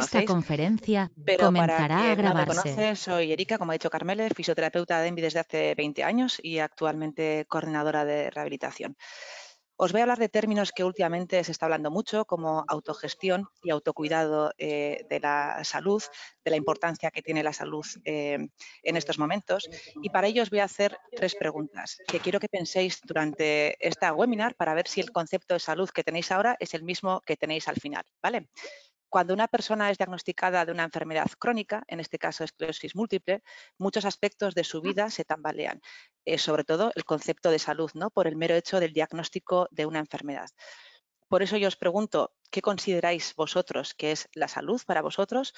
Esta conferencia comenzará a grabarse. soy Erika, como ha dicho Carmele, fisioterapeuta de ENVI desde hace 20 años y actualmente coordinadora de rehabilitación. Os voy a hablar de términos que últimamente se está hablando mucho, como autogestión y autocuidado eh, de la salud, de la importancia que tiene la salud eh, en estos momentos. Y para ello os voy a hacer tres preguntas que quiero que penséis durante esta webinar para ver si el concepto de salud que tenéis ahora es el mismo que tenéis al final. ¿vale? cuando una persona es diagnosticada de una enfermedad crónica, en este caso esclerosis múltiple, muchos aspectos de su vida se tambalean, eh, sobre todo el concepto de salud, ¿no? por el mero hecho del diagnóstico de una enfermedad. Por eso yo os pregunto, ¿qué consideráis vosotros que es la salud para vosotros?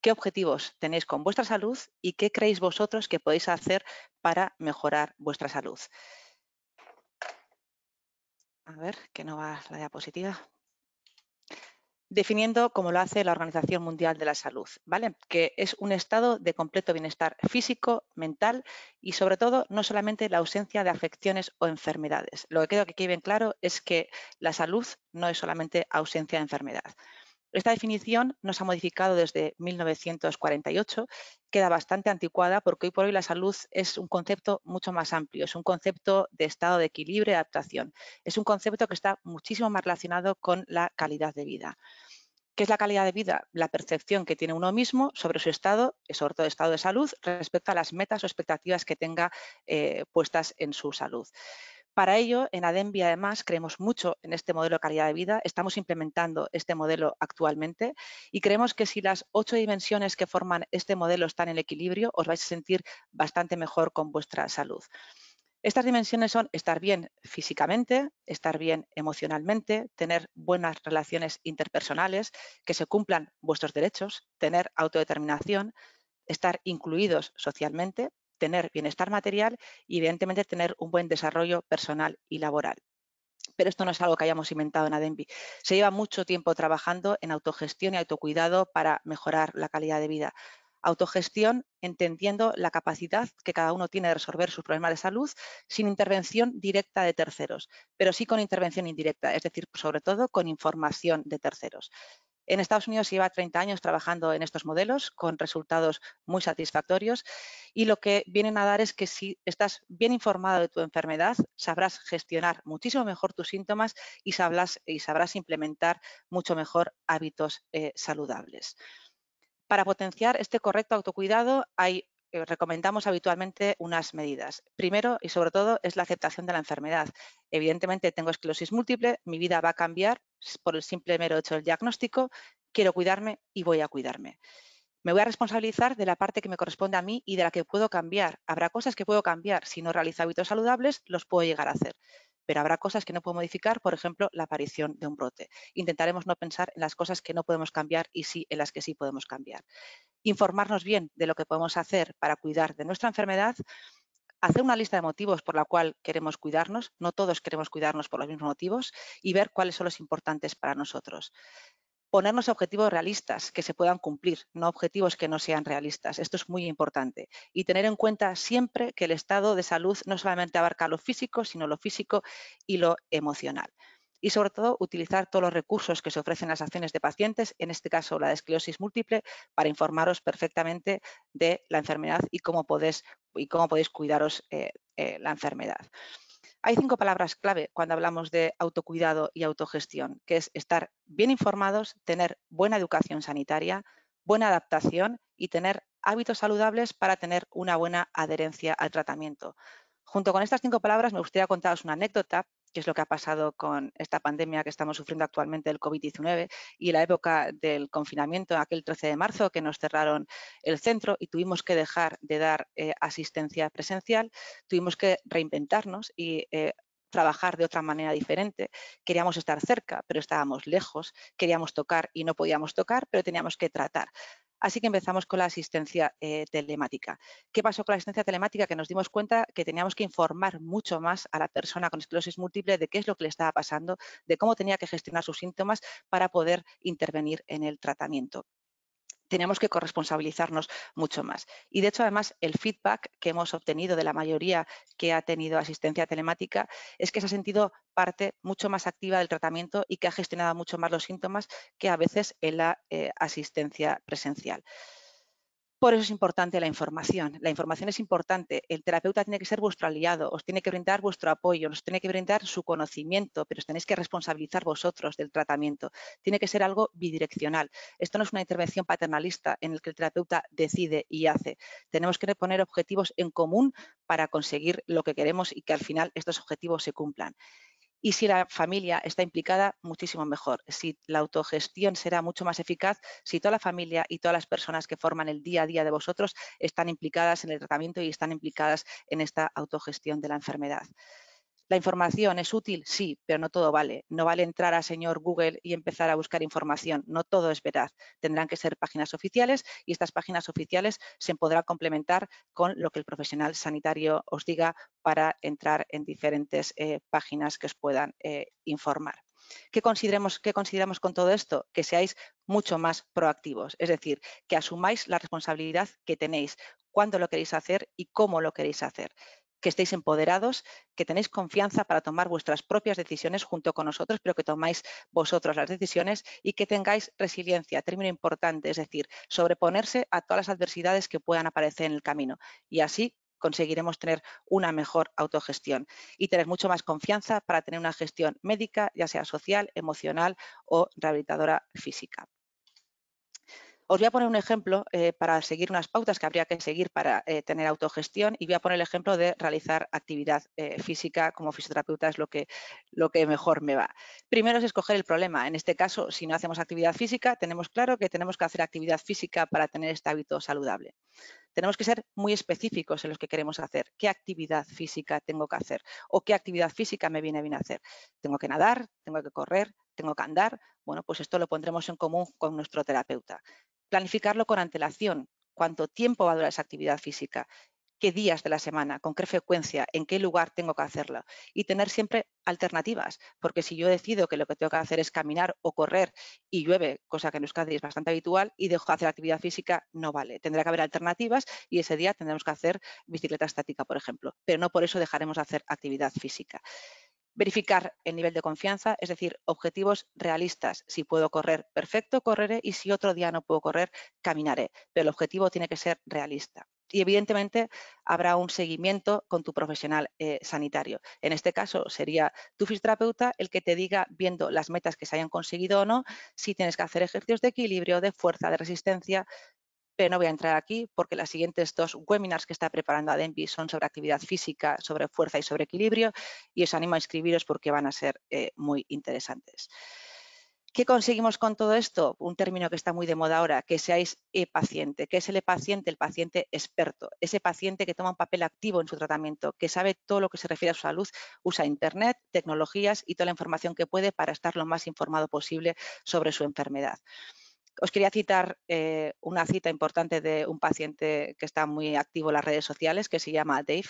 ¿Qué objetivos tenéis con vuestra salud y qué creéis vosotros que podéis hacer para mejorar vuestra salud? A ver, que no va la diapositiva definiendo como lo hace la Organización Mundial de la Salud, ¿vale? que es un estado de completo bienestar físico, mental y sobre todo no solamente la ausencia de afecciones o enfermedades. Lo que creo que quede bien claro es que la salud no es solamente ausencia de enfermedad. Esta definición no se ha modificado desde 1948, queda bastante anticuada porque hoy por hoy la salud es un concepto mucho más amplio, es un concepto de estado de equilibrio y adaptación, es un concepto que está muchísimo más relacionado con la calidad de vida. ¿Qué es la calidad de vida? La percepción que tiene uno mismo sobre su estado, sobre todo estado de salud, respecto a las metas o expectativas que tenga eh, puestas en su salud. Para ello, en ADEMBI, además creemos mucho en este modelo de calidad de vida, estamos implementando este modelo actualmente y creemos que si las ocho dimensiones que forman este modelo están en equilibrio, os vais a sentir bastante mejor con vuestra salud. Estas dimensiones son estar bien físicamente, estar bien emocionalmente, tener buenas relaciones interpersonales, que se cumplan vuestros derechos, tener autodeterminación, estar incluidos socialmente, tener bienestar material y evidentemente tener un buen desarrollo personal y laboral. Pero esto no es algo que hayamos inventado en ADEMBI. Se lleva mucho tiempo trabajando en autogestión y autocuidado para mejorar la calidad de vida. Autogestión entendiendo la capacidad que cada uno tiene de resolver sus problemas de salud sin intervención directa de terceros, pero sí con intervención indirecta, es decir, sobre todo con información de terceros. En Estados Unidos lleva 30 años trabajando en estos modelos con resultados muy satisfactorios y lo que vienen a dar es que si estás bien informado de tu enfermedad, sabrás gestionar muchísimo mejor tus síntomas y sabrás, y sabrás implementar mucho mejor hábitos eh, saludables. Para potenciar este correcto autocuidado hay recomendamos habitualmente unas medidas. Primero y sobre todo es la aceptación de la enfermedad. Evidentemente tengo esclerosis múltiple, mi vida va a cambiar por el simple mero hecho del diagnóstico, quiero cuidarme y voy a cuidarme. Me voy a responsabilizar de la parte que me corresponde a mí y de la que puedo cambiar. Habrá cosas que puedo cambiar. Si no realizo hábitos saludables, los puedo llegar a hacer. Pero habrá cosas que no puedo modificar, por ejemplo, la aparición de un brote. Intentaremos no pensar en las cosas que no podemos cambiar y sí en las que sí podemos cambiar. Informarnos bien de lo que podemos hacer para cuidar de nuestra enfermedad hacer una lista de motivos por la cual queremos cuidarnos, no todos queremos cuidarnos por los mismos motivos, y ver cuáles son los importantes para nosotros ponernos objetivos realistas que se puedan cumplir, no objetivos que no sean realistas. Esto es muy importante. Y tener en cuenta siempre que el estado de salud no solamente abarca lo físico, sino lo físico y lo emocional. Y sobre todo, utilizar todos los recursos que se ofrecen las acciones de pacientes, en este caso la de esclerosis múltiple, para informaros perfectamente de la enfermedad y cómo podéis, cuidaros eh, eh, la enfermedad. Hay cinco palabras clave cuando hablamos de autocuidado y autogestión, que es estar bien informados, tener buena educación sanitaria, buena adaptación y tener hábitos saludables para tener una buena adherencia al tratamiento. Junto con estas cinco palabras me gustaría contaros una anécdota que es lo que ha pasado con esta pandemia que estamos sufriendo actualmente del COVID-19 y la época del confinamiento, aquel 13 de marzo que nos cerraron el centro y tuvimos que dejar de dar eh, asistencia presencial, tuvimos que reinventarnos y eh, trabajar de otra manera diferente. Queríamos estar cerca, pero estábamos lejos, queríamos tocar y no podíamos tocar, pero teníamos que tratar. Así que empezamos con la asistencia eh, telemática. ¿Qué pasó con la asistencia telemática? Que nos dimos cuenta que teníamos que informar mucho más a la persona con esclerosis múltiple de qué es lo que le estaba pasando, de cómo tenía que gestionar sus síntomas para poder intervenir en el tratamiento tenemos que corresponsabilizarnos mucho más. Y de hecho, además, el feedback que hemos obtenido de la mayoría que ha tenido asistencia telemática es que se ha sentido parte mucho más activa del tratamiento y que ha gestionado mucho más los síntomas que a veces en la eh, asistencia presencial. Por eso es importante la información. La información es importante. El terapeuta tiene que ser vuestro aliado, os tiene que brindar vuestro apoyo, os tiene que brindar su conocimiento, pero os tenéis que responsabilizar vosotros del tratamiento. Tiene que ser algo bidireccional. Esto no es una intervención paternalista en la que el terapeuta decide y hace. Tenemos que poner objetivos en común para conseguir lo que queremos y que al final estos objetivos se cumplan y si la familia está implicada, muchísimo mejor. Si la autogestión será mucho más eficaz si toda la familia y todas las personas que forman el día a día de vosotros están implicadas en el tratamiento y están implicadas en esta autogestión de la enfermedad. ¿La información es útil? Sí, pero no todo vale. No vale entrar a señor Google y empezar a buscar información. No todo es verdad. Tendrán que ser páginas oficiales y estas páginas oficiales se podrán complementar con lo que el profesional sanitario os diga para entrar en diferentes eh, páginas que os puedan eh, informar. ¿Qué consideramos con todo esto? Que seáis mucho más proactivos, es decir, que asumáis la responsabilidad que tenéis, cuándo lo queréis hacer y cómo lo queréis hacer que estéis empoderados, que tenéis confianza para tomar vuestras propias decisiones junto con nosotros, pero que tomáis vosotros las decisiones y que tengáis resiliencia, término importante, es decir, sobreponerse a todas las adversidades que puedan aparecer en el camino. Y así conseguiremos tener una mejor autogestión y tener mucho más confianza para tener una gestión médica, ya sea social, emocional o rehabilitadora física. Os voy a poner un ejemplo eh, para seguir unas pautas que habría que seguir para eh, tener autogestión y voy a poner el ejemplo de realizar actividad eh, física como fisioterapeuta es lo que, lo que mejor me va. Primero es escoger el problema. En este caso, si no hacemos actividad física, tenemos claro que tenemos que hacer actividad física para tener este hábito saludable. Tenemos que ser muy específicos en los que queremos hacer. ¿Qué actividad física tengo que hacer? ¿O qué actividad física me viene bien hacer? ¿Tengo que nadar? ¿Tengo que correr? tengo que andar, bueno, pues esto lo pondremos en común con nuestro terapeuta planificarlo con antelación, cuánto tiempo va a durar esa actividad física, qué días de la semana, con qué frecuencia, en qué lugar tengo que hacerlo y tener siempre alternativas, porque si yo decido que lo que tengo que hacer es caminar o correr y llueve, cosa que en Euskadi es bastante habitual, y dejo de hacer actividad física, no vale. Tendrá que haber alternativas y ese día tendremos que hacer bicicleta estática, por ejemplo, pero no por eso dejaremos de hacer actividad física. Verificar el nivel de confianza, es decir, objetivos realistas. Si puedo correr, perfecto, correré y si otro día no puedo correr, caminaré. Pero el objetivo tiene que ser realista. Y evidentemente habrá un seguimiento con tu profesional eh, sanitario. En este caso sería tu fisioterapeuta el que te diga, viendo las metas que se hayan conseguido o no, si tienes que hacer ejercicios de equilibrio, de fuerza, de resistencia, pero no voy a entrar aquí porque las siguientes dos webinars que está preparando ADEMPI son sobre actividad física, sobre fuerza y sobre equilibrio y os animo a inscribiros porque van a ser eh, muy interesantes. ¿Qué conseguimos con todo esto? Un término que está muy de moda ahora, que seáis e-paciente. que es el e-paciente? El paciente experto, ese paciente que toma un papel activo en su tratamiento, que sabe todo lo que se refiere a su salud, usa internet, tecnologías y toda la información que puede para estar lo más informado posible sobre su enfermedad. Os quería citar eh, una cita importante de un paciente que está muy activo en las redes sociales, que se llama Dave,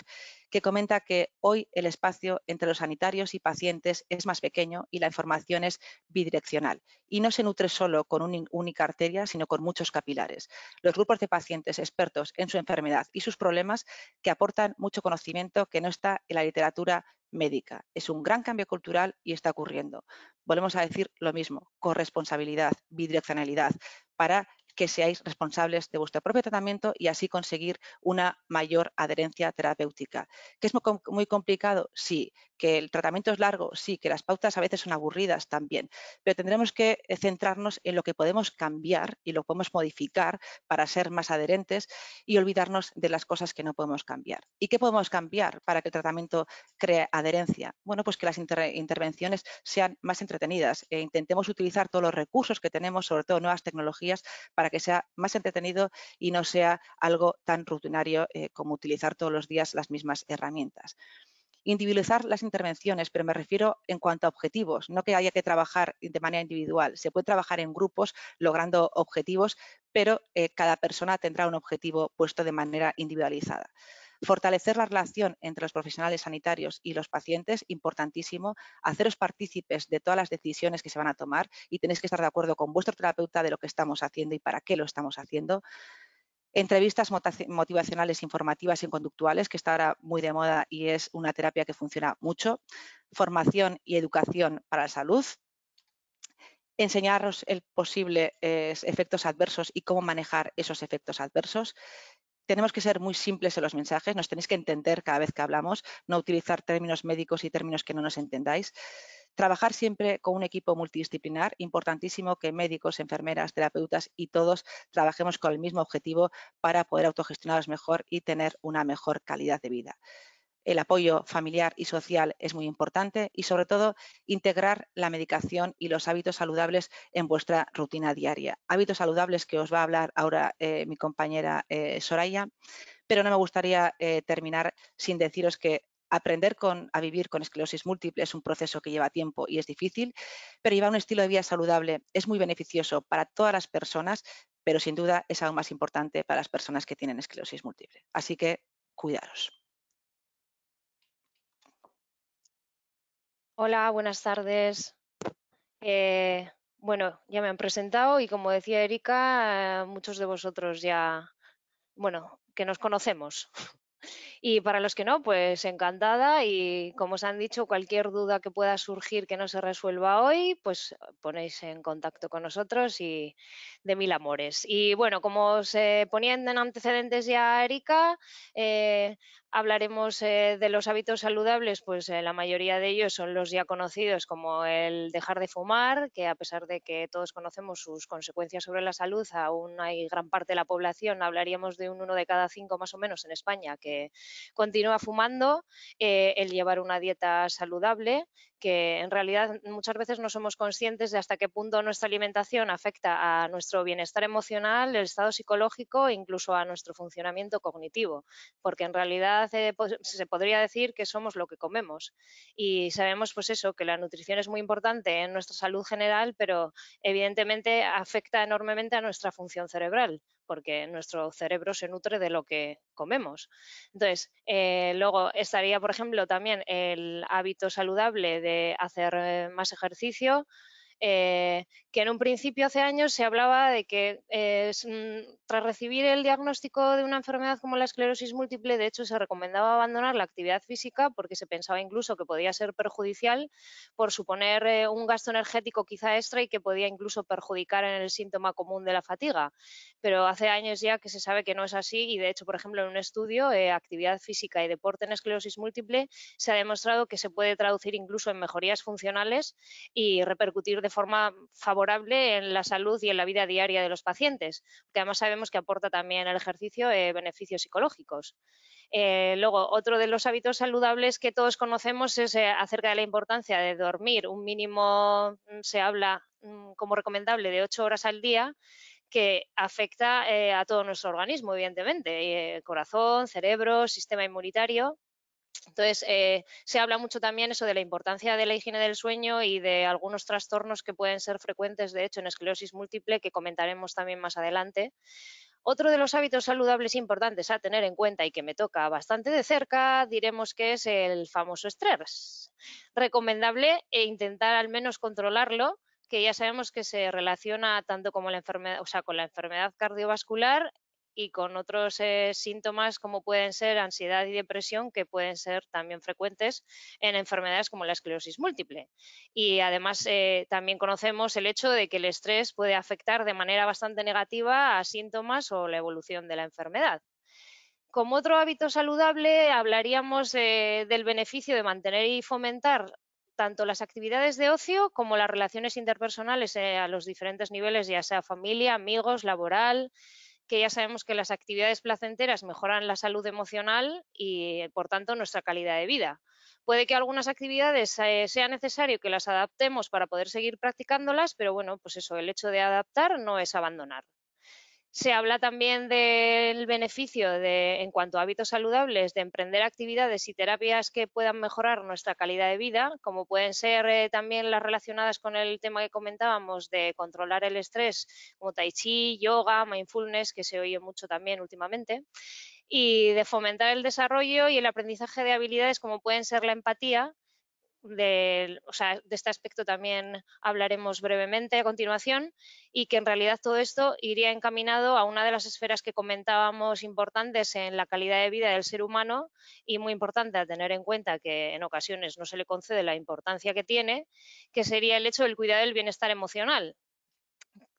que comenta que hoy el espacio entre los sanitarios y pacientes es más pequeño y la información es bidireccional y no se nutre solo con una única arteria, sino con muchos capilares. Los grupos de pacientes expertos en su enfermedad y sus problemas que aportan mucho conocimiento que no está en la literatura médica. Es un gran cambio cultural y está ocurriendo. Volvemos a decir lo mismo, corresponsabilidad, bidireccionalidad, para que seáis responsables de vuestro propio tratamiento y así conseguir una mayor adherencia terapéutica. ¿Qué es muy complicado? Sí. ¿Que el tratamiento es largo? Sí. ¿Que las pautas a veces son aburridas? También. Pero tendremos que eh, centrarnos en lo que podemos cambiar y lo podemos modificar para ser más adherentes y olvidarnos de las cosas que no podemos cambiar. ¿Y qué podemos cambiar para que el tratamiento cree adherencia? Bueno, pues que las intervenciones sean más entretenidas e intentemos utilizar todos los recursos que tenemos, sobre todo nuevas tecnologías, para para que sea más entretenido y no sea algo tan rutinario eh, como utilizar todos los días las mismas herramientas individualizar las intervenciones, pero me refiero en cuanto a objetivos, no que haya que trabajar de manera individual. Se puede trabajar en grupos logrando objetivos, pero eh, cada persona tendrá un objetivo puesto de manera individualizada. Fortalecer la relación entre los profesionales sanitarios y los pacientes, importantísimo. Haceros partícipes de todas las decisiones que se van a tomar y tenéis que estar de acuerdo con vuestro terapeuta de lo que estamos haciendo y para qué lo estamos haciendo entrevistas motivacionales, informativas y conductuales, que está ahora muy de moda y es una terapia que funciona mucho, formación y educación para la salud, enseñaros el posible eh, efectos adversos y cómo manejar esos efectos adversos, tenemos que ser muy simples en los mensajes, nos tenéis que entender cada vez que hablamos, no utilizar términos médicos y términos que no nos entendáis. Trabajar siempre con un equipo multidisciplinar, importantísimo que médicos, enfermeras, terapeutas y todos trabajemos con el mismo objetivo para poder autogestionaros mejor y tener una mejor calidad de vida el apoyo familiar y social es muy importante y sobre todo integrar la medicación y los hábitos saludables en vuestra rutina diaria. Hábitos saludables que os va a hablar ahora eh, mi compañera eh, Soraya, pero no me gustaría eh, terminar sin deciros que aprender a vivir con esclerosis múltiple es un proceso que lleva tiempo y es difícil, pero llevar un estilo de vida saludable es muy beneficioso para todas las personas, pero sin duda es aún más importante para las personas que tienen esclerosis múltiple. Así que cuidaros. Hola, buenas tardes. Eh, bueno, ya me han presentado y como decía Erika, eh, muchos de vosotros ya, bueno, que nos conocemos. Y para los que no, pues encantada y como os han dicho, cualquier duda que pueda surgir que no se resuelva hoy, pues ponéis en contacto con nosotros y de mil amores. Y bueno, como se ponía en antecedentes ya Erika, eh, hablaremos eh, de los hábitos saludables, pues eh, la mayoría de ellos son los ya conocidos, como el dejar de fumar, que a pesar de que todos conocemos sus consecuencias sobre la salud, aún hay gran parte de la población, hablaríamos de un uno de cada cinco más o menos en España que continúa fumando, eh, el llevar una dieta saludable que en realidad muchas veces no somos conscientes de hasta qué punto nuestra alimentación afecta a nuestro bienestar emocional, el estado psicológico e incluso a nuestro funcionamiento cognitivo, porque en realidad eh, pues, se podría decir que somos lo que comemos y sabemos pues eso, que la nutrición es muy importante en nuestra salud general, pero evidentemente afecta enormemente a nuestra función cerebral porque nuestro cerebro se nutre de lo que comemos. Entonces, eh, luego estaría, por ejemplo, también el hábito saludable de hacer eh, más ejercicio, eh, que en un principio hace años se hablaba de que eh, mm, tras recibir el diagnóstico de una enfermedad como la esclerosis múltiple, de hecho se recomendaba abandonar la actividad física porque se pensaba incluso que podía ser perjudicial por suponer eh, un gasto energético quizá extra y que podía incluso perjudicar en el síntoma común de la fatiga. Pero hace años ya que se sabe que no es así y de hecho, por ejemplo, en un estudio, actividad física y deporte en esclerosis múltiple, se ha demostrado que se puede traducir incluso en mejorías funcionales y repercutir de forma favorable en la salud y en la vida diaria de los pacientes, que además sabemos que aporta también al ejercicio eh, beneficios psicológicos. Eh, luego, otro de los hábitos saludables que todos conocemos es eh, acerca de la importancia de dormir. Un mínimo mm, se habla mm, como recomendable de ocho horas al día que afecta a todo nuestro organismo, evidentemente, corazón, cerebro, sistema inmunitario. Entonces, eh, se habla mucho también eso de la importancia de la higiene del sueño y de algunos trastornos que pueden ser frecuentes, de hecho, en esclerosis múltiple, que comentaremos también más adelante. Otro de los hábitos saludables importantes a tener en cuenta y que me toca bastante de cerca, diremos que es el famoso estrés. Recomendable e intentar al menos controlarlo, que ya sabemos que se relaciona tanto como la enfermedad, o sea, con la enfermedad cardiovascular y con otros eh, síntomas como pueden ser ansiedad y depresión que pueden ser también frecuentes en enfermedades como la esclerosis múltiple. Y además eh, también conocemos el hecho de que el estrés puede afectar de manera bastante negativa a síntomas o la evolución de la enfermedad. Como otro hábito saludable, hablaríamos eh, del beneficio de mantener y fomentar tanto las actividades de ocio como las relaciones interpersonales a los diferentes niveles, ya sea familia, amigos, laboral, que ya sabemos que las actividades placenteras mejoran la salud emocional y, eh, por tanto, nuestra calidad de vida. Puede que algunas actividades eh, sea necesario que las adaptemos para poder seguir practicándolas, pero bueno, pues eso, el hecho de adaptar no es abandonar. Se habla también del beneficio de, en cuanto a hábitos saludables de emprender actividades y terapias que puedan mejorar nuestra calidad de vida, como pueden ser eh, también las relacionadas con el tema que comentábamos de controlar el estrés, como tai chi, yoga, mindfulness, que se oye mucho también últimamente y de fomentar el desarrollo y el aprendizaje de habilidades como pueden ser la empatía, de, este aspecto también hablaremos brevemente a continuación, y que en realidad todo esto iría encaminado a una de las esferas que comentábamos importantes en la calidad de vida del ser humano y muy importante a tener en cuenta que en ocasiones no se le concede la importancia que tiene, que sería el hecho del cuidado del bienestar emocional.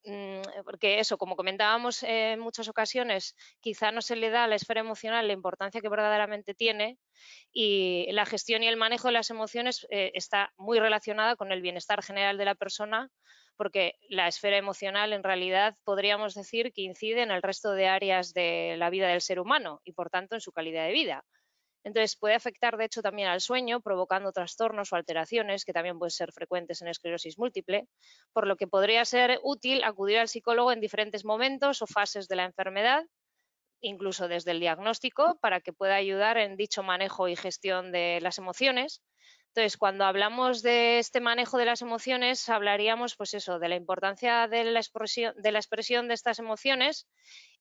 Mm, eh, porque eso, como comentábamos en muchas ocasiones, quizá no se le da a la esfera emocional la importancia que verdaderamente tiene y la gestión y el manejo de las emociones eh, está muy relacionada con el bienestar general de la persona porque la esfera emocional en realidad podríamos decir que incide en el resto de áreas de la vida del ser humano y por tanto en su calidad de vida. Entonces puede afectar de hecho también al sueño, provocando trastornos o alteraciones que también pueden ser frecuentes en esclerosis múltiple, por lo que podría ser útil acudir al psicólogo en diferentes momentos o fases de la enfermedad, incluso desde el diagnóstico, para que pueda ayudar en dicho manejo y gestión de las emociones. Entonces, cuando hablamos de este manejo de las emociones, hablaríamos, pues eso, de la importancia de la expresión de, la expresión de estas emociones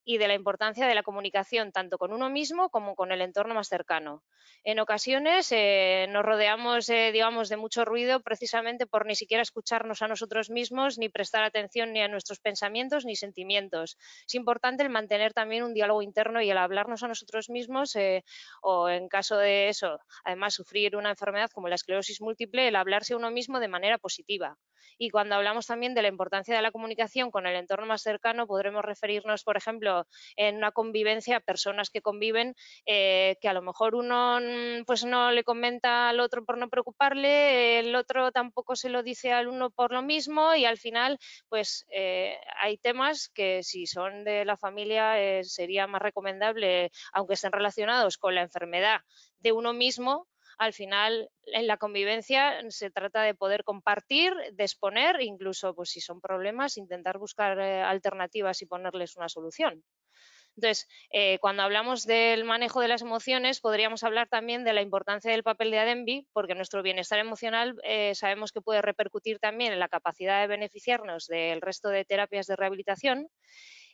y de la importancia de la comunicación tanto con uno mismo como con el entorno más cercano. En ocasiones eh, nos rodeamos, eh, digamos, de mucho ruido precisamente por ni siquiera escucharnos a nosotros mismos, ni prestar atención ni a nuestros pensamientos ni sentimientos. Es importante el mantener también un diálogo interno y el hablarnos a nosotros mismos eh, o en caso de eso, además sufrir una enfermedad como la esclerosis múltiple, el hablarse a uno mismo de manera positiva. Y cuando hablamos también de la importancia de la comunicación con el entorno más cercano, podremos referirnos, por ejemplo, en una convivencia, personas que conviven, eh, que a lo mejor uno mm, pues no le comenta al otro por no preocuparle, el otro tampoco se lo dice al uno por lo mismo y al final pues eh, hay temas que si son de la familia eh, sería más recomendable, aunque estén relacionados con la enfermedad de uno mismo, al final en la convivencia mm, se trata de poder compartir, de exponer, incluso pues, si son problemas, intentar buscar eh, alternativas y ponerles una solución. Entonces, eh, cuando hablamos del manejo de las emociones, podríamos hablar también de la importancia del papel de ADEMBI, porque nuestro bienestar emocional eh, sabemos que puede repercutir también en la capacidad de beneficiarnos del resto de terapias de rehabilitación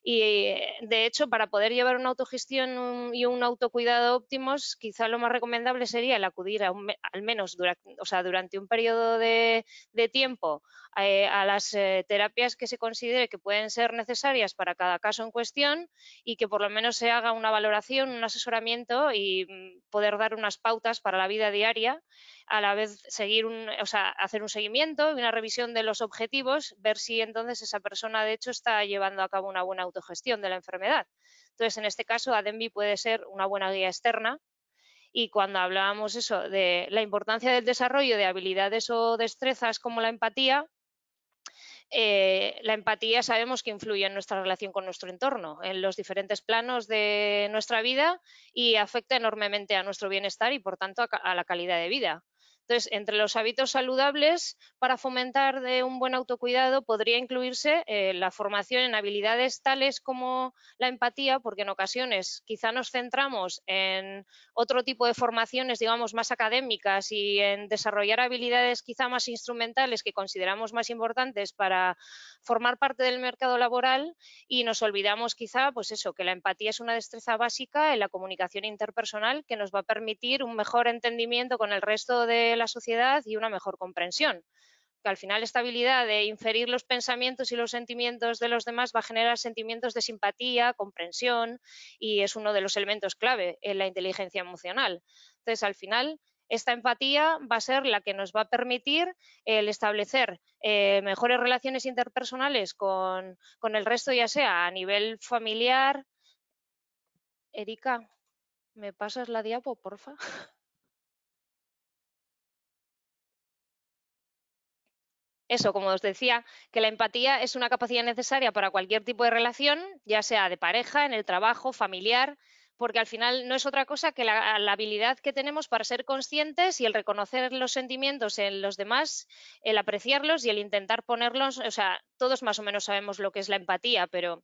y eh, de hecho, para poder llevar una autogestión y un autocuidado óptimos, quizá lo más recomendable sería el acudir al menos durante, un periodo de, tiempo eh, a las eh, terapias que se considere que pueden ser necesarias para cada caso en cuestión y que por lo menos se haga una valoración, un asesoramiento y mm, poder dar unas pautas para la vida diaria a la vez seguir o sea, hacer un seguimiento y una revisión de los objetivos, ver si entonces esa persona de hecho está llevando a cabo una buena autogestión de la enfermedad. Entonces, en este caso, ADEMBI puede ser una buena guía externa y cuando hablábamos eso de la importancia del desarrollo de habilidades o destrezas como la empatía, eh, la empatía sabemos que influye en nuestra relación con nuestro entorno, en los diferentes planos de nuestra vida y afecta enormemente a nuestro bienestar y por tanto a la calidad de vida. Entonces, entre los hábitos saludables para fomentar de un buen autocuidado podría incluirse eh, la formación en habilidades tales como la empatía, porque en ocasiones quizá nos centramos en otro tipo de formaciones, digamos, más académicas y en desarrollar habilidades quizá más instrumentales que consideramos más importantes para formar parte del mercado laboral y nos olvidamos quizá, pues eso, que la empatía es una destreza básica en la comunicación interpersonal que nos va a permitir un mejor entendimiento con el resto de la sociedad y una mejor comprensión. Que al final esta habilidad de inferir los pensamientos y los sentimientos de los demás va a generar sentimientos de simpatía, comprensión y es uno de los elementos clave en la inteligencia emocional. Entonces, al final, esta empatía va a ser la que nos va a permitir el establecer eh, mejores relaciones interpersonales con, con, el resto, ya sea a nivel familiar. Erika, ¿me pasas la diapo, porfa? eso, como os decía, que la empatía es una capacidad necesaria para cualquier tipo de relación, ya sea de pareja, en el trabajo, familiar, porque al final no es otra cosa que la, habilidad que tenemos para ser conscientes y el reconocer los sentimientos en los demás, el apreciarlos y el intentar ponerlos, o sea, todos más o menos sabemos lo que es la empatía, pero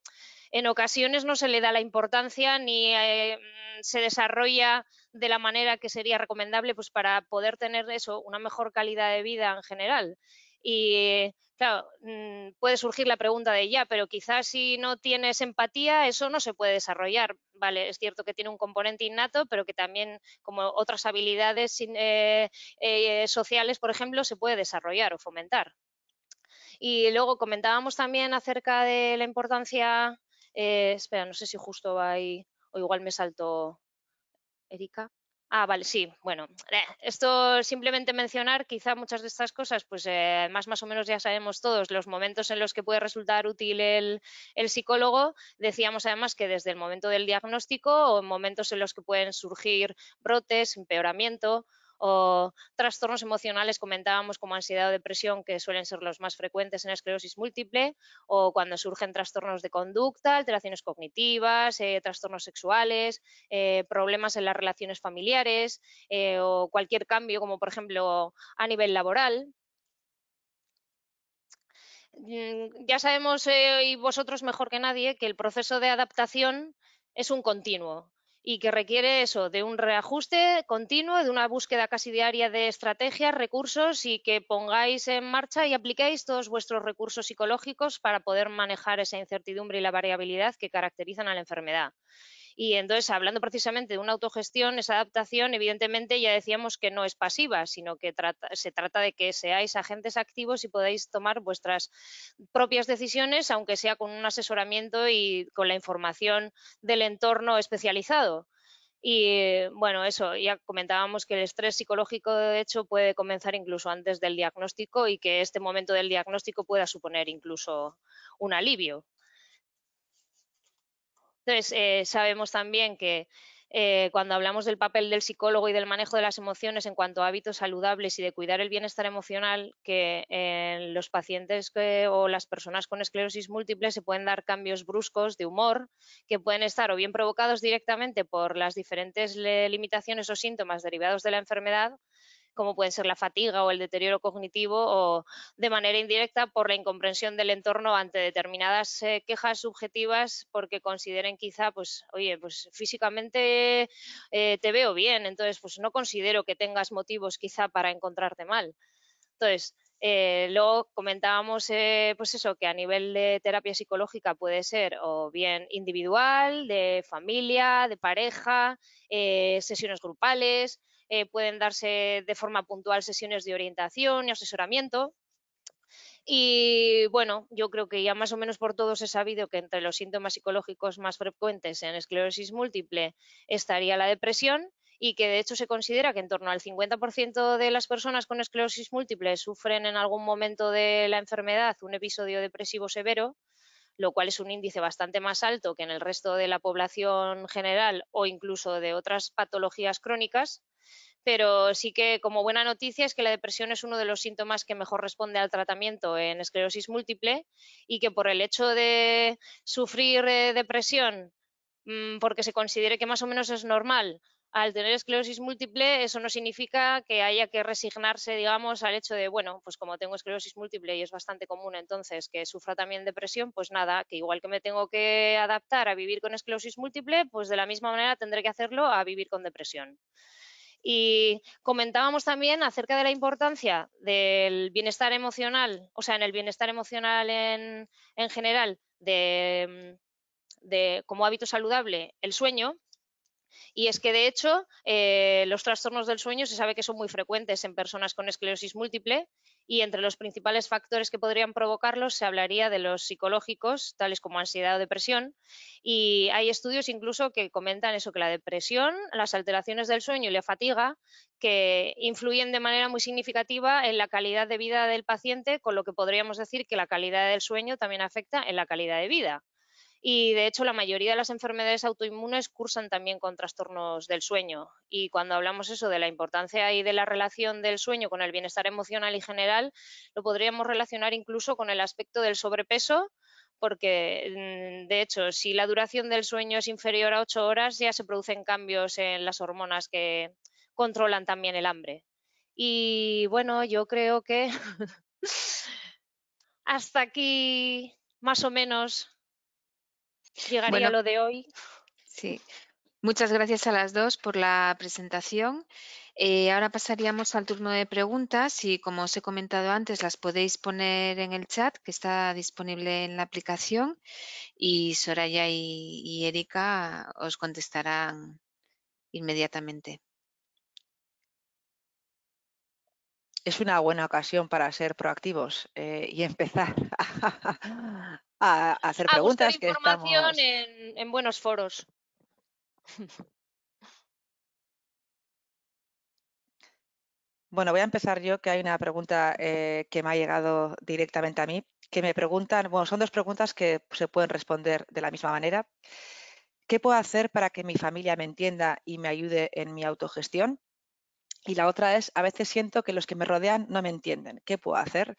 en ocasiones no se le da la importancia ni eh, se desarrolla de la manera que sería recomendable pues para poder tener eso, una mejor calidad de vida en general. Y claro, mm, puede surgir la pregunta de ya, pero quizás si no tienes empatía, eso no se puede desarrollar. Vale, es cierto que tiene un componente innato, pero que también, como otras habilidades eh, eh, sociales, por ejemplo, se puede desarrollar o fomentar. Y luego comentábamos también acerca de la importancia, eh, espera, no sé si justo va ahí, o igual me salto, Erika. Ah, vale, sí. Bueno, eh, esto simplemente mencionar, quizá muchas de estas cosas, pues eh, más, más o menos ya sabemos todos los momentos en los que puede resultar útil el, el, psicólogo. Decíamos además que desde el momento del diagnóstico o en momentos en los que pueden surgir brotes, empeoramiento o trastornos emocionales, comentábamos como ansiedad o depresión, que suelen ser los más frecuentes en esclerosis múltiple, o cuando surgen trastornos de conducta, alteraciones cognitivas, eh, trastornos sexuales, eh, problemas en las relaciones familiares eh, o cualquier cambio, como por ejemplo a nivel laboral, mm, ya sabemos y vosotros mejor que nadie que el proceso de adaptación es un continuo y que requiere eso, de un reajuste continuo, de una búsqueda casi diaria de estrategias, recursos y que pongáis en marcha y apliquéis todos vuestros recursos psicológicos para poder manejar esa incertidumbre y la variabilidad que caracterizan a la enfermedad. Y entonces, hablando precisamente de una autogestión, esa adaptación, evidentemente ya decíamos que no es pasiva, sino que se trata de que seáis agentes activos y podáis tomar vuestras propias decisiones, aunque sea con un asesoramiento y con la información del entorno especializado. Y bueno, eso, ya comentábamos que el estrés psicológico, de hecho, puede comenzar incluso antes del diagnóstico y que este momento del diagnóstico pueda suponer incluso un alivio entonces, eh, sabemos también que eh, cuando hablamos del papel del psicólogo y del manejo de las emociones en cuanto a hábitos saludables y de cuidar el bienestar emocional, que en eh, los pacientes o las personas con esclerosis múltiple se pueden dar cambios bruscos de humor que pueden estar o bien provocados directamente por las diferentes limitaciones o síntomas derivados de la enfermedad como pueden ser la fatiga o el deterioro cognitivo o de manera indirecta por la incomprensión del entorno ante determinadas eh, quejas subjetivas porque consideren quizá, pues, oye, pues físicamente eh, te veo bien, entonces pues no considero que tengas motivos quizá para encontrarte mal. Entonces, eh, luego comentábamos, pues eso, que a nivel de terapia psicológica puede ser o bien individual, de familia, de pareja, sesiones grupales, eh, pueden darse de forma puntual sesiones de orientación y asesoramiento. Y bueno, yo creo que ya más o menos por todos he sabido que entre los síntomas psicológicos más frecuentes en esclerosis múltiple estaría la depresión y que de hecho se considera que en torno al 50% de las personas con esclerosis múltiple sufren en algún momento de la enfermedad un episodio depresivo severo, lo cual es un índice bastante más alto que en el resto de la población general o incluso de otras patologías crónicas pero sí que como buena noticia es que la depresión es uno de los síntomas que mejor responde al tratamiento en esclerosis múltiple y que por el hecho de sufrir eh, depresión, mm, porque se considere que más o menos es normal, al tener esclerosis múltiple, eso no significa que haya que resignarse, digamos, al hecho de, bueno, pues como tengo esclerosis múltiple y es bastante común entonces que sufra también depresión, pues nada, que igual que me tengo que adaptar a vivir con esclerosis múltiple, pues de la misma manera tendré que hacerlo a vivir con depresión. Y comentábamos también acerca de la importancia del bienestar emocional, o sea, en el bienestar emocional en, general, mm, de, como hábito saludable, el sueño, y es que, de hecho, eh, los trastornos del sueño se sabe que son muy frecuentes en personas con esclerosis múltiple y entre los principales factores que podrían provocarlos se hablaría de los psicológicos, tales como ansiedad o depresión, y hay estudios incluso que comentan eso, que la depresión, las alteraciones del sueño y la fatiga, que influyen de manera muy significativa en la calidad de vida del paciente, con lo que podríamos decir que la calidad del sueño también afecta en la calidad de vida. Y de hecho, la mayoría de las enfermedades autoinmunes cursan también con trastornos del sueño. Y cuando hablamos eso de la importancia y de la relación del sueño con el bienestar emocional y general, lo podríamos relacionar incluso con el aspecto del sobrepeso, porque mm, de hecho, si la duración del sueño es inferior a ocho horas, ya se producen cambios en las hormonas que controlan también el hambre. Y bueno, yo creo que hasta aquí más o menos Llegaría lo de hoy. Sí. Muchas gracias a las dos por la presentación. Eh, ahora pasaríamos al turno de preguntas y como os he comentado antes, las podéis poner en el chat que está disponible en la aplicación y Soraya y, Erika os contestarán inmediatamente. es una buena ocasión para ser proactivos eh, y empezar a, hacer a preguntas. información estamos... en, buenos foros. Bueno, voy a empezar yo, que hay una pregunta eh, que me ha llegado directamente a mí, que me preguntan, bueno, son dos preguntas que se pueden responder de la misma manera. ¿Qué puedo hacer para que mi familia me entienda y me ayude en mi autogestión? Y la otra es, a veces siento que los que me rodean no me entienden. ¿Qué puedo hacer?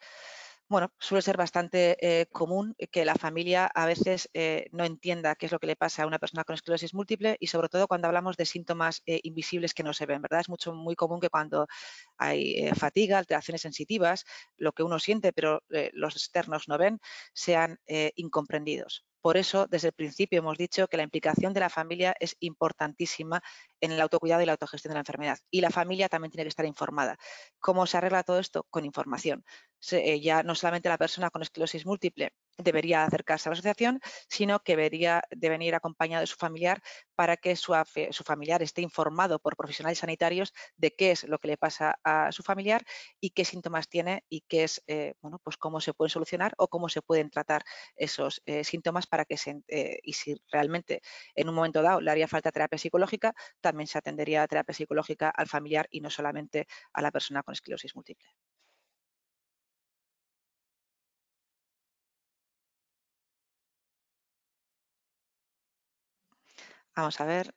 bueno, suele ser bastante eh, común que la familia a veces eh, no entienda qué es lo que le pasa a una persona con esclerosis múltiple y sobre todo cuando hablamos de síntomas eh, invisibles que no se ven, ¿verdad? Es mucho, muy común que cuando hay fatiga, alteraciones sensitivas, lo que uno siente pero los externos no ven, sean incomprendidos. Por eso, desde el principio hemos dicho que la implicación de la familia es importantísima en el autocuidado y la autogestión de la enfermedad. Y la familia también tiene que estar informada. ¿Cómo se arregla todo esto? Con información. Eh, ya no solamente la persona con esclerosis múltiple debería acercarse a la asociación, sino que debería venir acompañado de su familiar para que su, familiar esté informado por profesionales sanitarios de qué es lo que le pasa a su familiar y qué síntomas tiene y qué es, eh, bueno, pues cómo se pueden solucionar o cómo se pueden tratar esos eh, síntomas para que se, eh, y si realmente en un momento dado le haría falta terapia psicológica, también se atendería a terapia psicológica al familiar y no solamente a la persona con esclerosis múltiple. Vamos a ver.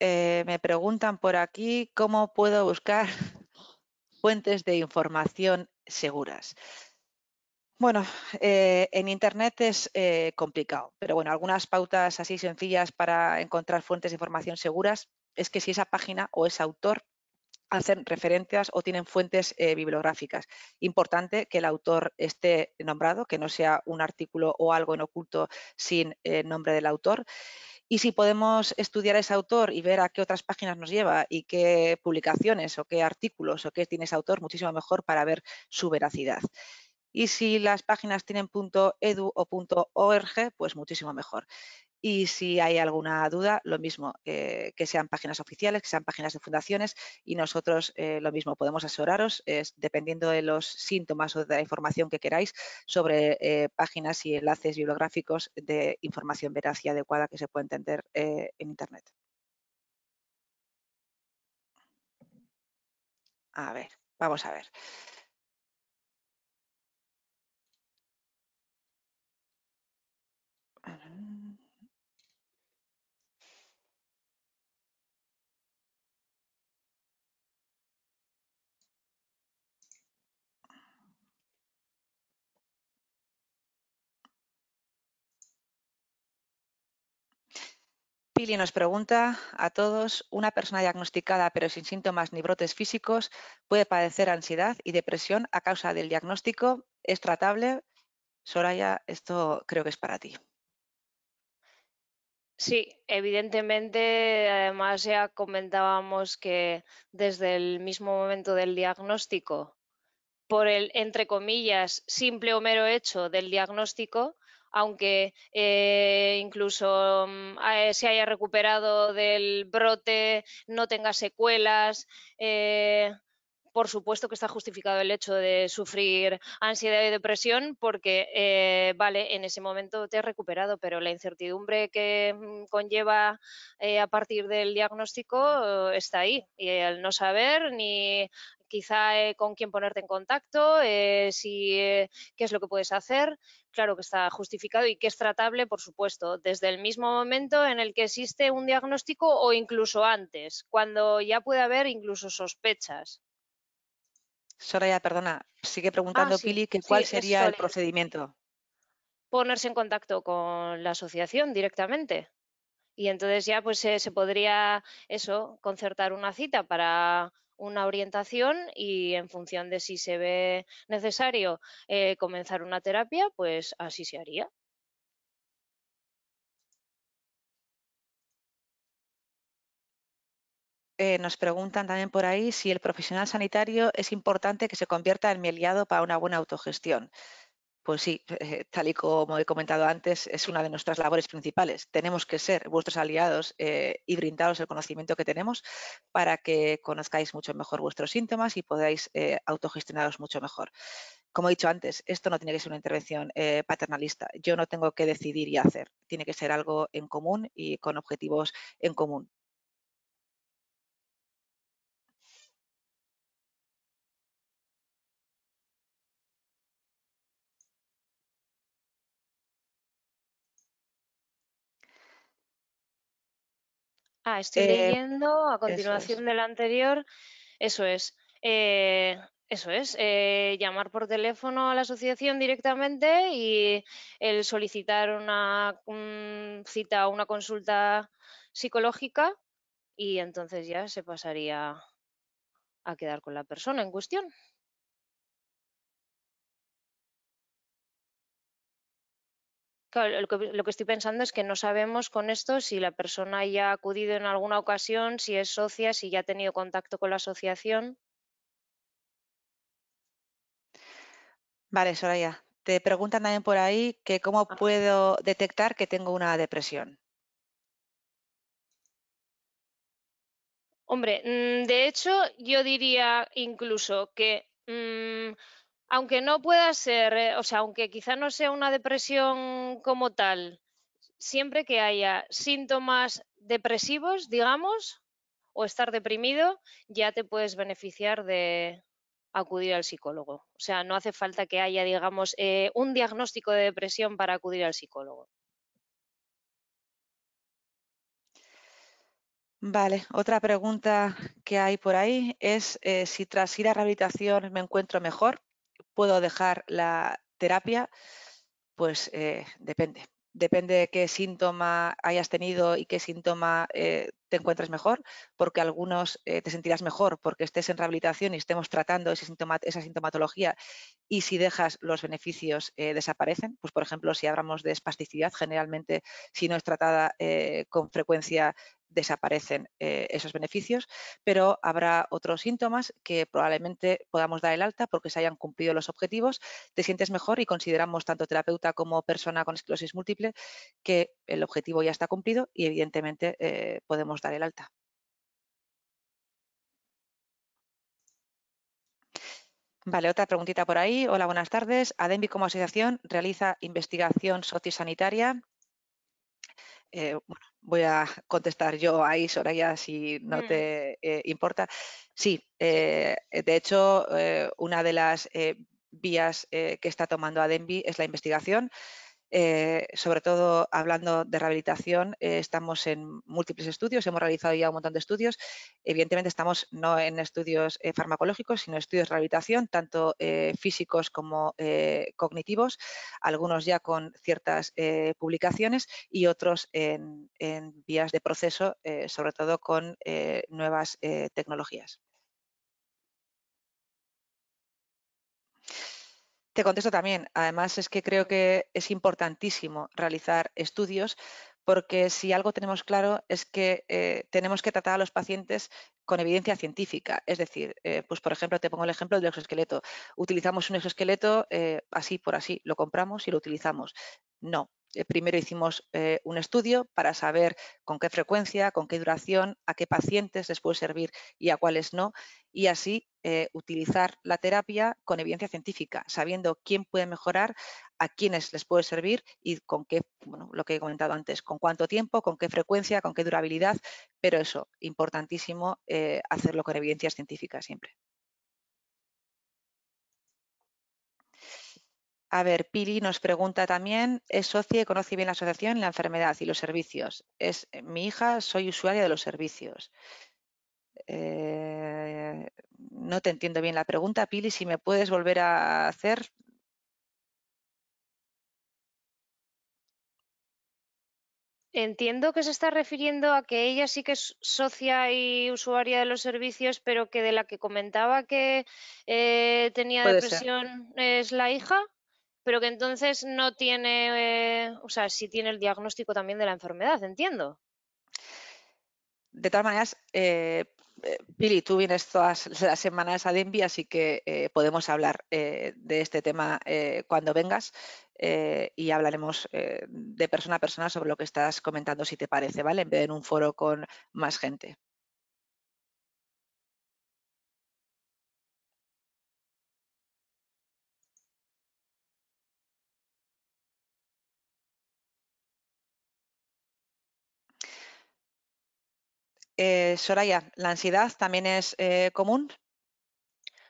Eh, me preguntan por aquí cómo puedo buscar fuentes de información seguras. Bueno, eh, en Internet es eh, complicado, pero bueno, algunas pautas así sencillas para encontrar fuentes de información seguras es que si esa página o ese autor hacen referencias o tienen fuentes eh, bibliográficas. Importante que el autor esté nombrado, que no sea un artículo o algo en oculto sin eh, nombre del autor. Y si podemos estudiar a ese autor y ver a qué otras páginas nos lleva y qué publicaciones o qué artículos o qué tiene ese autor, muchísimo mejor para ver su veracidad. Y si las páginas tienen .edu o .org, pues muchísimo mejor. Y si hay alguna duda, lo mismo, eh, que sean páginas oficiales, que sean páginas de fundaciones y nosotros eh, lo mismo podemos asesoraros dependiendo de los síntomas o de la información que queráis sobre eh, páginas y enlaces bibliográficos de información veraz y adecuada que se puede entender en Internet. A ver, vamos a ver. Pili nos pregunta a todos, ¿una persona diagnosticada pero sin síntomas ni brotes físicos puede padecer ansiedad y depresión a causa del diagnóstico? ¿Es tratable? Soraya, esto creo que es para ti. Sí, evidentemente, además ya comentábamos que desde el mismo momento del diagnóstico, por el, entre comillas, simple o mero hecho del diagnóstico, aunque eh, incluso mm, eh, se haya recuperado del brote, no tenga secuelas. Eh, por supuesto que está justificado el hecho de sufrir ansiedad y depresión porque, vale, en ese momento te has recuperado, pero la incertidumbre que mm, conlleva a partir del diagnóstico está ahí. Y el no saber ni quizá eh, con quién ponerte en contacto, eh, si, eh, qué es lo que puedes hacer. Claro que está justificado y que es tratable, por supuesto, desde el mismo momento en el que existe un diagnóstico o incluso antes, cuando ya puede haber incluso sospechas. Soraya, perdona, sigue ah, preguntando Pili cuál sería el procedimiento. Ponerse en contacto con la asociación directamente y entonces ya pues se podría eso concertar una cita para una orientación y en función de si se ve necesario eh, comenzar una terapia, pues así se haría. Eh, nos preguntan también por ahí si el profesional sanitario es importante que se convierta en mi aliado para una buena autogestión. Pues sí, eh, tal y como he comentado antes, es una de nuestras labores principales. Tenemos que ser vuestros aliados eh, y brindaros el conocimiento que tenemos para que conozcáis mucho mejor vuestros síntomas y podáis eh, autogestionaros mucho mejor. Como he dicho antes, esto no tiene que ser una intervención paternalista. Yo no tengo que decidir y hacer. Tiene que ser algo en común y con objetivos en común. Ah, estoy eh, leyendo a continuación de del anterior. Eso es. Eh, eso es, eh, llamar por teléfono a la asociación directamente y el solicitar una cita o una consulta psicológica y entonces ya se pasaría a quedar con la persona en cuestión. lo, que, estoy pensando es que no sabemos con esto si la persona ya ha acudido en alguna ocasión, si es socia, si ya ha tenido contacto con la asociación. Vale, Soraya. Te preguntan también por ahí que cómo puedo detectar que tengo una depresión. Hombre, mm, de hecho yo diría incluso que mm, aunque no pueda ser, eh, o sea, aunque quizá no sea una depresión como tal, siempre que haya síntomas depresivos, digamos, o estar deprimido, ya te puedes beneficiar de acudir al psicólogo. O sea, no hace falta que haya, digamos, eh, un diagnóstico de depresión para acudir al psicólogo. Vale, otra pregunta que hay por ahí es eh, si tras ir a rehabilitación me encuentro mejor, ¿Puedo dejar la terapia? Pues eh, depende. Depende de qué síntoma hayas tenido y qué síntoma eh, te encuentres mejor, porque algunos eh, te sentirás mejor porque estés en rehabilitación y estemos tratando esa sintomatología y si dejas los beneficios desaparecen. Pues por ejemplo, si hablamos de espasticidad, generalmente si no es tratada con frecuencia desaparecen eh, esos beneficios, pero habrá otros síntomas que probablemente podamos dar el alta porque se hayan cumplido los objetivos, te sientes mejor y consideramos tanto terapeuta como persona con esclerosis múltiple que el objetivo ya está cumplido y evidentemente eh, podemos dar el alta. Vale, otra preguntita por ahí. Hola, buenas tardes. ADEMBI como asociación realiza investigación sociosanitaria. Eh, bueno, voy a contestar yo ahí, Soraya, si no mm. te eh, importa. Sí, eh, de hecho, eh, una de las vías que está tomando ADENBI es la investigación. Eh, sobre todo hablando de rehabilitación, eh, estamos en múltiples estudios, hemos realizado ya un montón de estudios. Evidentemente estamos no en estudios eh, farmacológicos, sino estudios de rehabilitación, tanto físicos como cognitivos, algunos ya con ciertas publicaciones y otros en vías de proceso, sobre todo con nuevas tecnologías. Te contesto también. Además, es que creo que es importantísimo realizar estudios porque si algo tenemos claro es que eh, tenemos que tratar a los pacientes con evidencia científica. Es decir, eh, pues por ejemplo, te pongo el ejemplo del exoesqueleto. Utilizamos un exoesqueleto eh, así por así, lo compramos y lo utilizamos. No, eh, primero hicimos eh, un estudio para saber con qué frecuencia, con qué duración, a qué pacientes les puede servir y a cuáles no, y así eh, utilizar la terapia con evidencia científica, sabiendo quién puede mejorar, a quiénes les puede servir y con qué, bueno, lo que he comentado antes, con cuánto tiempo, con qué frecuencia, con qué durabilidad, pero eso, importantísimo hacerlo con evidencia científica siempre. A ver, Pili nos pregunta también, es socia y conoce bien la asociación, la enfermedad y los servicios. Es eh, mi hija, soy usuaria de los servicios. Eh, no te entiendo bien la pregunta, Pili, si me puedes volver a hacer. Entiendo que se está refiriendo a que ella sí que es socia y usuaria de los servicios, pero que de la que comentaba que eh, tenía depresión es la hija pero que entonces no tiene, eh, o sea, sí tiene el diagnóstico también de la enfermedad, entiendo. De todas maneras, eh, eh, Pili, tú vienes todas las semanas a Denvi, así que podemos hablar de este tema cuando vengas y hablaremos de persona a persona sobre lo que estás comentando, si te parece, ¿vale? En vez de en un foro con más gente. Eh, Soraya, ¿la ansiedad también es eh, común?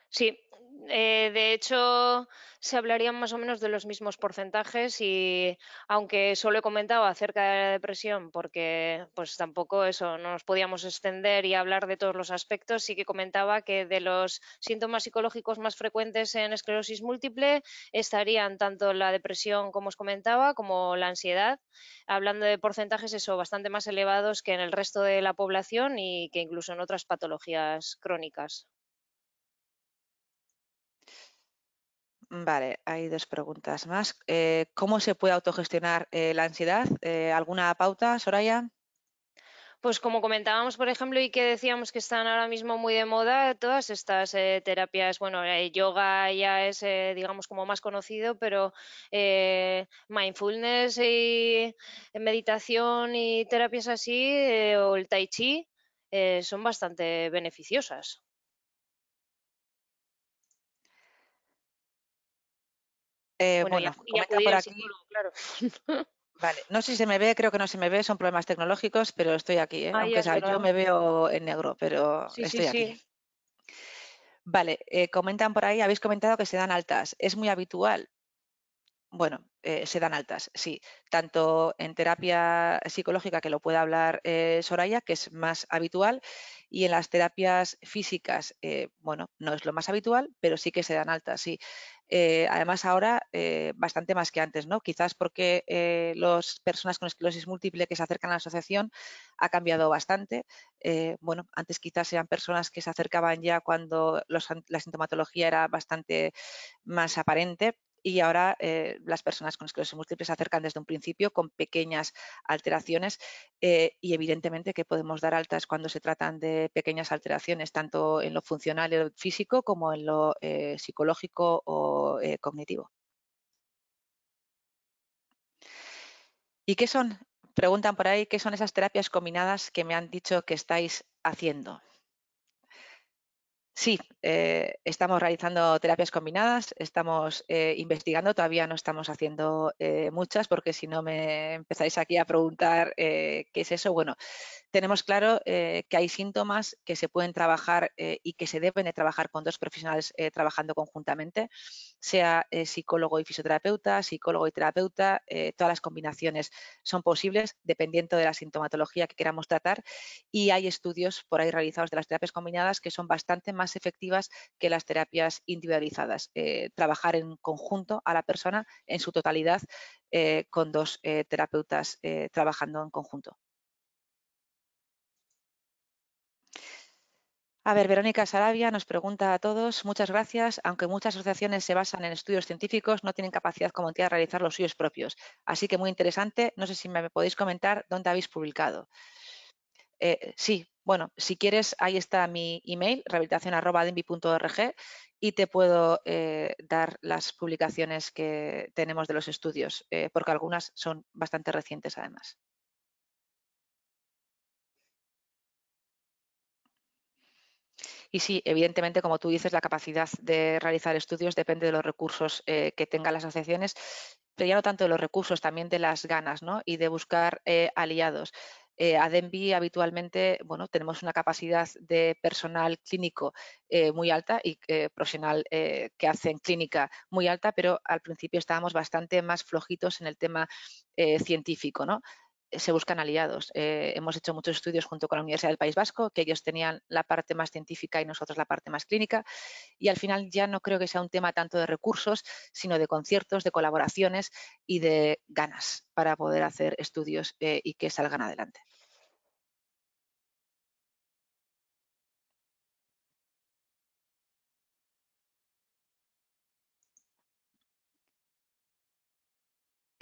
Sí, eh, de hecho, se hablarían más o menos de los mismos porcentajes y aunque solo he comentado acerca de la depresión, porque pues, tampoco eso, nos podíamos extender y hablar de todos los aspectos, sí que comentaba que de los síntomas psicológicos más frecuentes en esclerosis múltiple estarían tanto la depresión, como os comentaba, como la ansiedad, hablando de porcentajes eso, bastante más elevados que en el resto de la población y que incluso en otras patologías crónicas. Vale, hay dos preguntas más. Eh, ¿Cómo se puede autogestionar eh, la ansiedad? Eh, ¿Alguna pauta, Soraya? Pues como comentábamos, por ejemplo, y que decíamos que están ahora mismo muy de moda, todas estas terapias, bueno, el yoga ya es, digamos, como más conocido, pero mindfulness y meditación y terapias así, o el tai chi, son bastante beneficiosas. Eh, bueno, por aquí. Vale, no sé si se me ve, creo que no se me ve, son problemas tecnológicos, pero estoy aquí, ¿eh? ah, aunque yo me veo en negro, pero estoy aquí. Vale, eh, comentan por ahí, habéis comentado que se dan altas, es muy habitual. Bueno, se dan altas, sí, tanto en terapia psicológica, que lo puede hablar Soraya, que es más habitual, y en las terapias físicas, bueno, no es lo más habitual, pero sí que se dan altas, sí. Eh, además ahora eh, bastante más que antes, ¿no? Quizás porque eh, las personas con esclerosis múltiple que se acercan a la asociación ha cambiado bastante. bueno, antes quizás eran personas que se acercaban ya cuando la sintomatología era bastante más aparente, y ahora eh, las personas con esclerosis múltiple se acercan desde un principio con pequeñas alteraciones eh, y evidentemente que podemos dar altas cuando se tratan de pequeñas alteraciones, tanto en lo funcional y físico como en lo eh, psicológico o cognitivo. ¿Y qué son? Preguntan por ahí, ¿qué son esas terapias combinadas que me han dicho que estáis haciendo? Sí, eh, estamos realizando terapias combinadas, estamos eh, investigando, todavía no estamos haciendo eh, muchas porque si no me empezáis aquí a preguntar qué es eso, bueno, tenemos claro eh, que hay síntomas que se pueden trabajar eh, y que se deben de trabajar con dos profesionales eh, trabajando conjuntamente, sea psicólogo y fisioterapeuta, psicólogo y terapeuta, todas las combinaciones son posibles dependiendo de la sintomatología que queramos tratar y hay estudios por ahí realizados de las terapias combinadas que son bastante más efectivas que las terapias individualizadas. trabajar en conjunto a la persona en su totalidad con dos terapeutas trabajando en conjunto. A ver, Verónica Sarabia nos pregunta a todos, muchas gracias, aunque muchas asociaciones se basan en estudios científicos, no tienen capacidad como entidad de realizar los suyos propios. Así que muy interesante, no sé si me podéis comentar dónde habéis publicado. Eh, sí, bueno, si quieres, ahí está mi email, rehabilitación.org, y te puedo eh, dar las publicaciones que tenemos de los estudios, eh, porque algunas son bastante recientes además. Y sí, evidentemente, como tú dices, la capacidad de realizar estudios depende de los recursos eh, que tengan las asociaciones, pero ya no tanto de los recursos, también de las ganas ¿no? y de buscar eh, aliados. Eh, a DENVI habitualmente bueno, tenemos una capacidad de personal clínico muy alta y profesional que hacen clínica muy alta, pero al principio estábamos bastante más flojitos en el tema científico. ¿no? se buscan aliados. Eh, hemos hecho muchos estudios junto con la Universidad del País Vasco, que ellos tenían la parte más científica y nosotros la parte más clínica. Y al final ya no creo que sea un tema tanto de recursos, sino de conciertos, de colaboraciones y de ganas para poder hacer estudios eh, y que salgan adelante.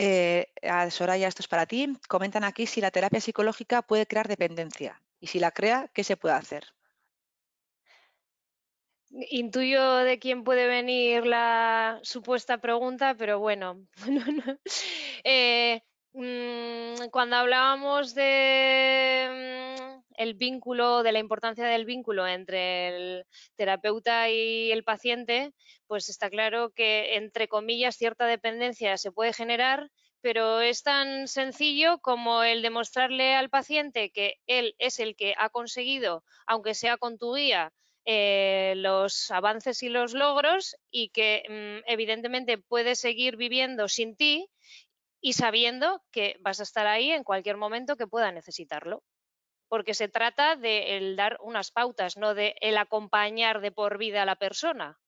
Eh, a Soraya, esto es para ti. Comentan aquí si la terapia psicológica puede crear dependencia y si la crea, ¿qué se puede hacer? Intuyo de quién puede venir la supuesta pregunta, pero bueno, eh, Mm, cuando hablábamos de mm, el vínculo, de la importancia del vínculo entre el terapeuta y el paciente, pues está claro que, entre comillas, cierta dependencia se puede generar, pero es tan sencillo como el demostrarle al paciente que él es el que ha conseguido, aunque sea con tu guía, eh, los avances y los logros y que mm, evidentemente puede seguir viviendo sin ti y sabiendo que vas a estar ahí en cualquier momento que pueda necesitarlo. Porque se trata de dar unas pautas, no de el acompañar de por vida a la persona.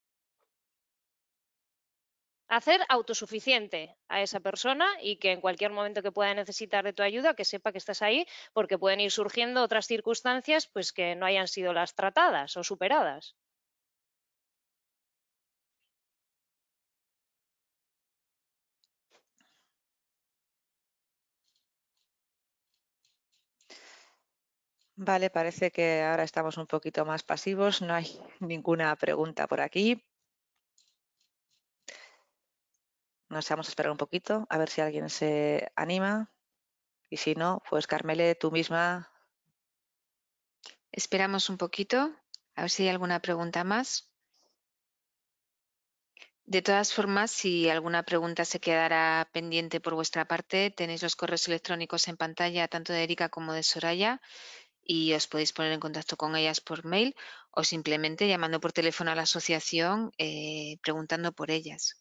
Hacer autosuficiente a esa persona y que en cualquier momento que pueda necesitar de tu ayuda, que sepa que estás ahí, porque pueden ir surgiendo otras circunstancias pues, que no hayan sido las tratadas o superadas. Vale, parece que ahora estamos un poquito más pasivos. No hay ninguna pregunta por aquí. Nos vamos a esperar un poquito a ver si alguien se anima. Y si no, pues Carmele, tú misma. Esperamos un poquito a ver si hay alguna pregunta más. De todas formas, si alguna pregunta se quedará pendiente por vuestra parte, tenéis los correos electrónicos en pantalla tanto de Erika como de Soraya y os podéis poner en contacto con ellas por mail o simplemente llamando por teléfono a la asociación eh, preguntando por ellas.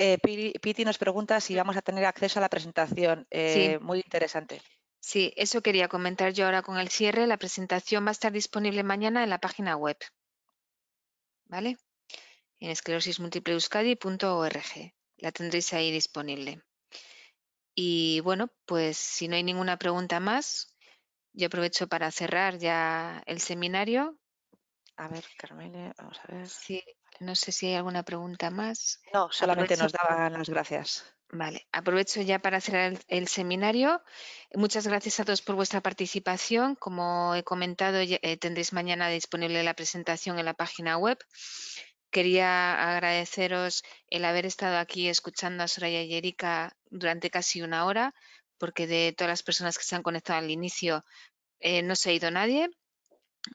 Eh, Piti nos pregunta si vamos a tener acceso a la presentación. Eh, muy interesante. Sí, eso quería comentar yo ahora con el cierre. La presentación va a estar disponible mañana en la página web. ¿Vale? En esclerosismultipleeuskadi.org. La tendréis ahí disponible. Y bueno, pues si no hay ninguna pregunta más, yo aprovecho para cerrar ya el seminario. A ver, Carmele, vamos a ver. no sé si hay alguna pregunta más. No, solamente nos daban las gracias. Vale, aprovecho ya para cerrar el, seminario. Muchas gracias a todos por vuestra participación. Como he comentado, eh, tendréis mañana disponible la presentación en la página web. Quería agradeceros el haber estado aquí escuchando a Soraya y Erika durante casi una hora, porque de todas las personas que se han conectado al inicio eh, no se ha ido nadie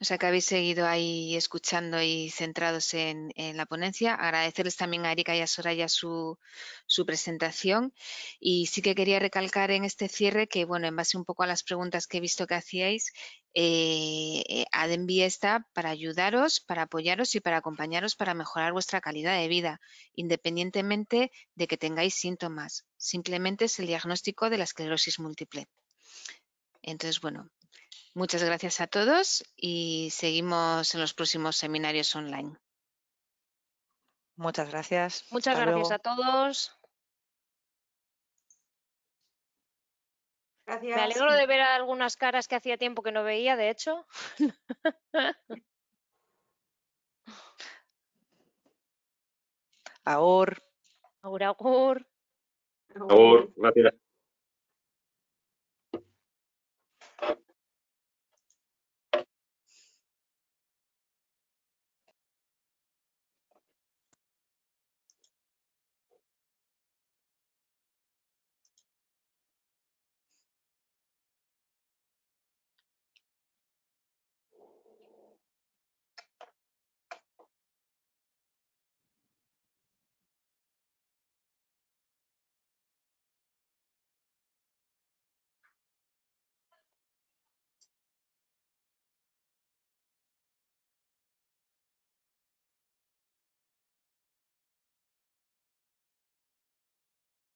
o sea que habéis seguido ahí escuchando y centrados en, la ponencia. Agradecerles también a Erika y a Soraya su, presentación. Y sí que quería recalcar en este cierre que, bueno, en base un poco a las preguntas que he visto que hacíais, eh, eh está para ayudaros, para apoyaros y para acompañaros para mejorar vuestra calidad de vida, independientemente de que tengáis síntomas. Simplemente es el diagnóstico de la esclerosis múltiple. Entonces, bueno, Muchas gracias a todos y seguimos en los próximos seminarios online. Muchas gracias. Muchas gracias a todos. Me alegro de ver algunas caras que hacía tiempo que no veía, de hecho. ahora Agur, agur. Agur, gracias.